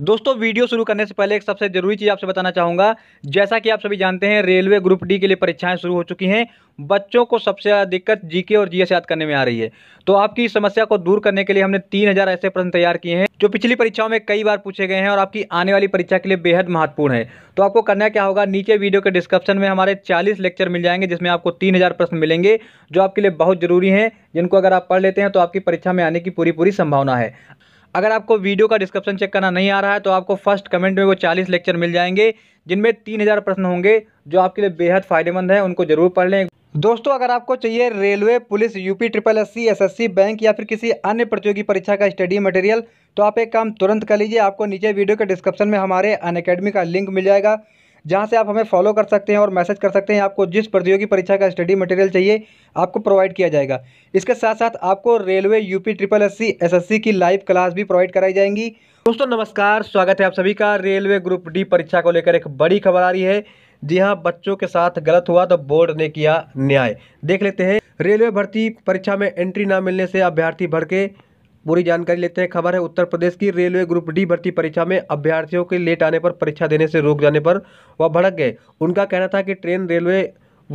दोस्तों वीडियो शुरू करने से पहले एक सबसे ज़रूरी चीज़ आपसे बताना चाहूँगा जैसा कि आप सभी जानते हैं रेलवे ग्रुप डी के लिए परीक्षाएं शुरू हो चुकी हैं बच्चों को सबसे ज़्यादा दिक्कत जीके और जीएस याद करने में आ रही है तो आपकी इस समस्या को दूर करने के लिए हमने तीन हज़ार ऐसे प्रश्न तैयार किए हैं जो पिछली परीक्षाओं में कई बार पूछे गए हैं और आपकी आने वाली परीक्षा के लिए बेहद महत्वपूर्ण है तो आपको करना क्या होगा नीचे वीडियो के डिस्क्रिप्शन में हमारे चालीस लेक्चर मिल जाएंगे जिसमें आपको तीन हज़ार प्रश्न मिलेंगे जो आपके लिए बहुत ज़रूरी हैं जिनको अगर आप पढ़ लेते हैं तो आपकी परीक्षा में आने की पूरी पूरी संभावना है अगर आपको वीडियो का डिस्क्रिप्शन चेक करना नहीं आ रहा है तो आपको फर्स्ट कमेंट में वो चालीस लेक्चर मिल जाएंगे जिनमें तीन हज़ार प्रश्न होंगे जो आपके लिए बेहद फ़ायदेमंद है उनको जरूर पढ़ लें दोस्तों अगर आपको चाहिए railway police UP triple S C bank या फिर किसी अन्य प्रतियोगी परीक्षा का स्टडी मटेरियल तो आप एक काम तुरंत कर लीजिए आपको नीचे वीडियो के डिस्क्रिप्शन में हमारे अन का लिंक मिल जाएगा जहाँ से आप हमें फॉलो कर सकते हैं और मैसेज कर सकते हैं आपको जिस प्रतियोगी परीक्षा का स्टडी मटेरियल चाहिए आपको प्रोवाइड किया जाएगा इसके साथ साथ आपको railway UP triple S SSC की लाइव क्लास भी प्रोवाइड कराई जाएंगी दोस्तों नमस्कार स्वागत है आप सभी का रेलवे ग्रुप डी परीक्षा को लेकर एक बड़ी खबर आ रही है जी हाँ बच्चों के साथ गलत हुआ तो बोर्ड ने किया न्याय देख लेते हैं रेलवे भर्ती परीक्षा में एंट्री ना मिलने से अभ्यर्थी भर के पूरी जानकारी लेते हैं खबर है उत्तर प्रदेश की रेलवे ग्रुप डी भर्ती परीक्षा में अभ्यर्थियों के लेट आने पर परीक्षा देने से रोक जाने पर वह भड़क गए उनका कहना था कि ट्रेन रेलवे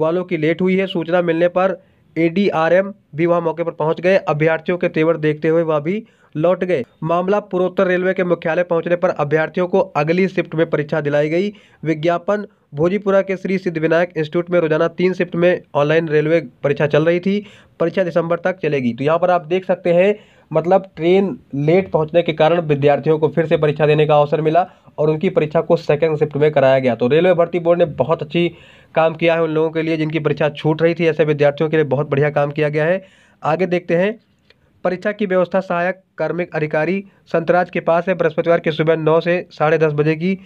वालों की लेट हुई है सूचना मिलने पर एडीआरएम भी वहां मौके पर पहुंच गए अभ्यर्थियों के तेवर देखते हुए वह भी लौट गए मामला पूर्वोत्तर रेलवे के मुख्यालय पहुंचने पर अभ्यर्थियों को अगली शिफ्ट में परीक्षा दिलाई गई विज्ञापन भोजीपुरा के श्री विनायक इंस्टीट्यूट में रोजाना तीन शिफ्ट में ऑनलाइन रेलवे परीक्षा चल रही थी परीक्षा दिसंबर तक चलेगी तो यहाँ पर आप देख सकते हैं मतलब ट्रेन लेट पहुंचने के कारण विद्यार्थियों को फिर से परीक्षा देने का अवसर मिला और उनकी परीक्षा को सेकंड शिफ्ट में कराया गया तो रेलवे भर्ती बोर्ड ने बहुत अच्छी काम किया है उन लोगों के लिए जिनकी परीक्षा छूट रही थी ऐसे विद्यार्थियों के लिए बहुत बढ़िया काम किया गया है आगे देखते हैं परीक्षा की व्यवस्था सहायक कार्मिक अधिकारी संतराज के पास है बृहस्पतिवार की सुबह नौ से साढ़े दस बजे की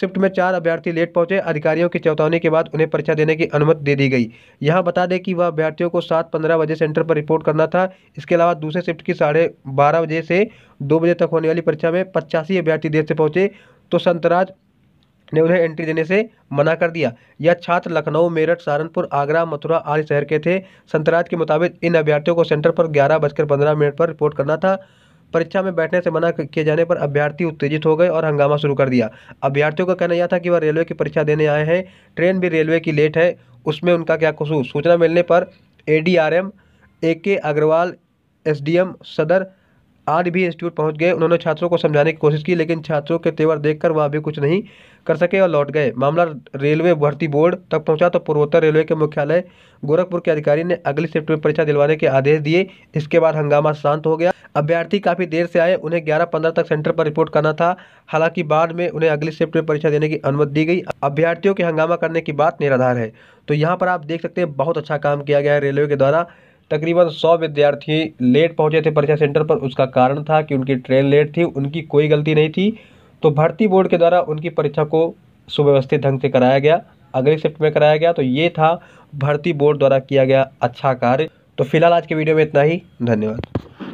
शिफ्ट में चार अभ्यर्थी लेट पहुंचे अधिकारियों की चेतावनी के बाद उन्हें परीक्षा देने की अनुमति दे दी गई यहां बता दें कि वह अभ्यर्थियों को सात पंद्रह बजे सेंटर पर रिपोर्ट करना था इसके अलावा दूसरे शिफ्ट की साढ़े बारह बजे से दो बजे तक होने वाली परीक्षा में पचासी अभ्यर्थी देर से पहुंचे तो संतराज ने उन्हें एंट्री देने से मना कर दिया यह छात्र लखनऊ मेरठ सहारनपुर आगरा मथुरा आदि शहर के थे संतराज के मुताबिक इन अभ्यर्थियों को सेंटर पर ग्यारह बजकर पंद्रह मिनट पर रिपोर्ट करना था परीक्षा में बैठने से मना किए जाने पर अभ्यर्थी उत्तेजित हो गए और हंगामा शुरू कर दिया अभ्यर्थियों का कहना यह था कि वह रेलवे की परीक्षा देने आए हैं ट्रेन भी रेलवे की लेट है उसमें उनका क्या कसूर सूचना मिलने पर A D R M A K Agarwal S D M सदर आदि भी इंस्टीट्यूट पहुंच गए उन्होंने छात्रों को समझाने की कोशिश की लेकिन छात्रों के तेवर देखकर वह भी कुछ नहीं कर सके और लौट गए मामला रेलवे भर्ती बोर्ड तक पहुंचा तो पूर्वोत्तर रेलवे के मुख्यालय गोरखपुर के अधिकारी ने अगली शिफ्ट में परीक्षा दिलवाने के आदेश दिए इसके बाद हंगामा शांत हो गया अभ्यर्थी काफ़ी देर से आए उन्हें ग्यारह पंद्रह तक सेंटर पर रिपोर्ट करना था हालांकि बाद में उन्हें अगली शिफ्ट में परीक्षा देने की अनुमति दी गई अभ्यर्थियों के हंगामा करने की बात निराधार है तो यहाँ पर आप देख सकते हैं बहुत अच्छा काम किया गया है रेलवे के द्वारा तकरीबन सौ विद्यार्थी लेट पहुँचे थे परीक्षा सेंटर पर उसका कारण था कि उनकी ट्रेन लेट थी उनकी कोई गलती नहीं थी तो भर्ती बोर्ड के द्वारा उनकी परीक्षा को सुव्यवस्थित ढंग से कराया गया अगले शिफ्ट में कराया गया तो ये था भर्ती बोर्ड द्वारा किया गया अच्छा कार्य तो फिलहाल आज के वीडियो में इतना ही धन्यवाद